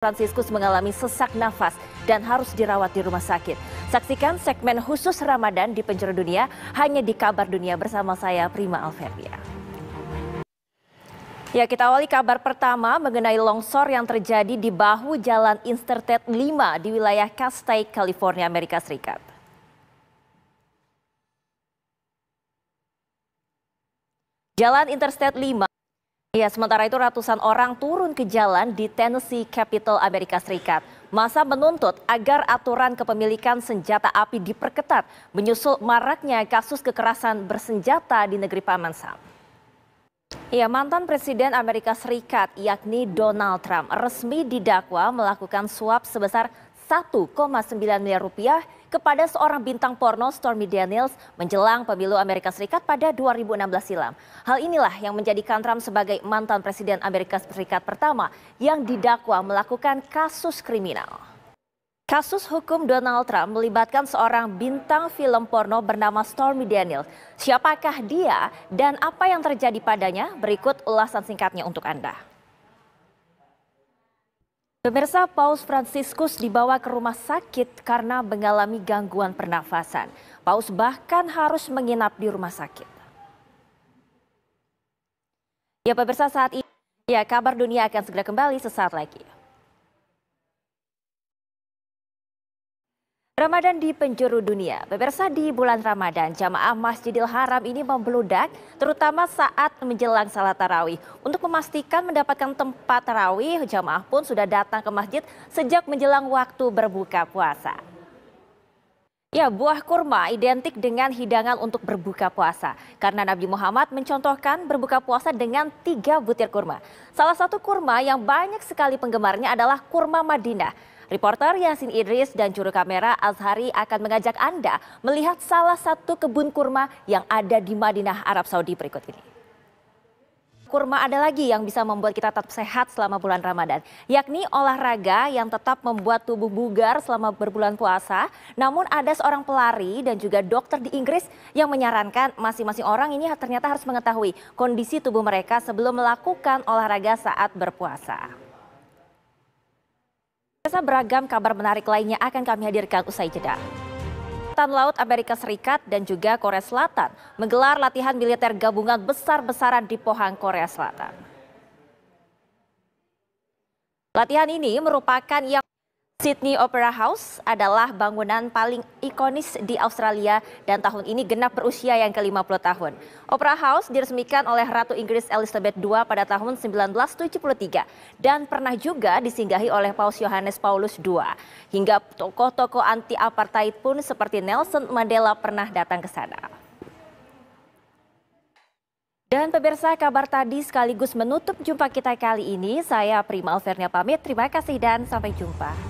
Franciscus mengalami sesak nafas dan harus dirawat di rumah sakit. Saksikan segmen khusus Ramadan di penjuru dunia hanya di Kabar Dunia bersama saya Prima Alveria. Ya, kita awali kabar pertama mengenai longsor yang terjadi di bahu Jalan Interstate 5 di wilayah Castaic, California, Amerika Serikat. Jalan Interstate 5 Ya, sementara itu ratusan orang turun ke jalan di Tennessee Capital Amerika Serikat. Masa menuntut agar aturan kepemilikan senjata api diperketat menyusul maraknya kasus kekerasan bersenjata di negeri Paman Sam. Ya, mantan Presiden Amerika Serikat yakni Donald Trump resmi didakwa melakukan suap sebesar 1,9 miliar rupiah kepada seorang bintang porno Stormy Daniels menjelang pemilu Amerika Serikat pada 2016 silam. Hal inilah yang menjadikan Trump sebagai mantan presiden Amerika Serikat pertama yang didakwa melakukan kasus kriminal. Kasus hukum Donald Trump melibatkan seorang bintang film porno bernama Stormy Daniels. Siapakah dia dan apa yang terjadi padanya? Berikut ulasan singkatnya untuk Anda. Pemirsa Paus Franciscus dibawa ke rumah sakit karena mengalami gangguan pernafasan. Paus bahkan harus menginap di rumah sakit. Ya pemirsa saat ini, ya kabar dunia akan segera kembali sesaat lagi. Ramadan di penjuru dunia. Pemirsa di bulan Ramadan, jamaah Masjidil Haram ini membeludak terutama saat menjelang salat tarawih. Untuk memastikan mendapatkan tempat tarawih, jamaah pun sudah datang ke masjid sejak menjelang waktu berbuka puasa. Ya, buah kurma identik dengan hidangan untuk berbuka puasa. Karena Nabi Muhammad mencontohkan berbuka puasa dengan tiga butir kurma. Salah satu kurma yang banyak sekali penggemarnya adalah kurma Madinah. Reporter Yasin Idris dan juru kamera Azhari akan mengajak Anda melihat salah satu kebun kurma yang ada di Madinah, Arab Saudi berikut ini. Kurma ada lagi yang bisa membuat kita tetap sehat selama bulan Ramadan, yakni olahraga yang tetap membuat tubuh bugar selama berbulan puasa. Namun ada seorang pelari dan juga dokter di Inggris yang menyarankan masing-masing orang ini ternyata harus mengetahui kondisi tubuh mereka sebelum melakukan olahraga saat berpuasa. Pemirsa beragam kabar menarik lainnya akan kami hadirkan usai jeda. Angkatan Laut Amerika Serikat dan juga Korea Selatan menggelar latihan militer gabungan besar-besaran di Pohang, Korea Selatan. Latihan ini merupakan yang Sydney Opera House adalah bangunan paling ikonis di Australia dan tahun ini genap berusia yang ke-50 tahun. Opera House diresmikan oleh Ratu Inggris Elizabeth II pada tahun 1973 dan pernah juga disinggahi oleh Paus Yohanes Paulus II. Hingga tokoh-tokoh anti-apartheid pun seperti Nelson Mandela pernah datang ke sana. Dan pemirsa kabar tadi sekaligus menutup jumpa kita kali ini. Saya Prima Alvernia pamit, terima kasih dan sampai jumpa.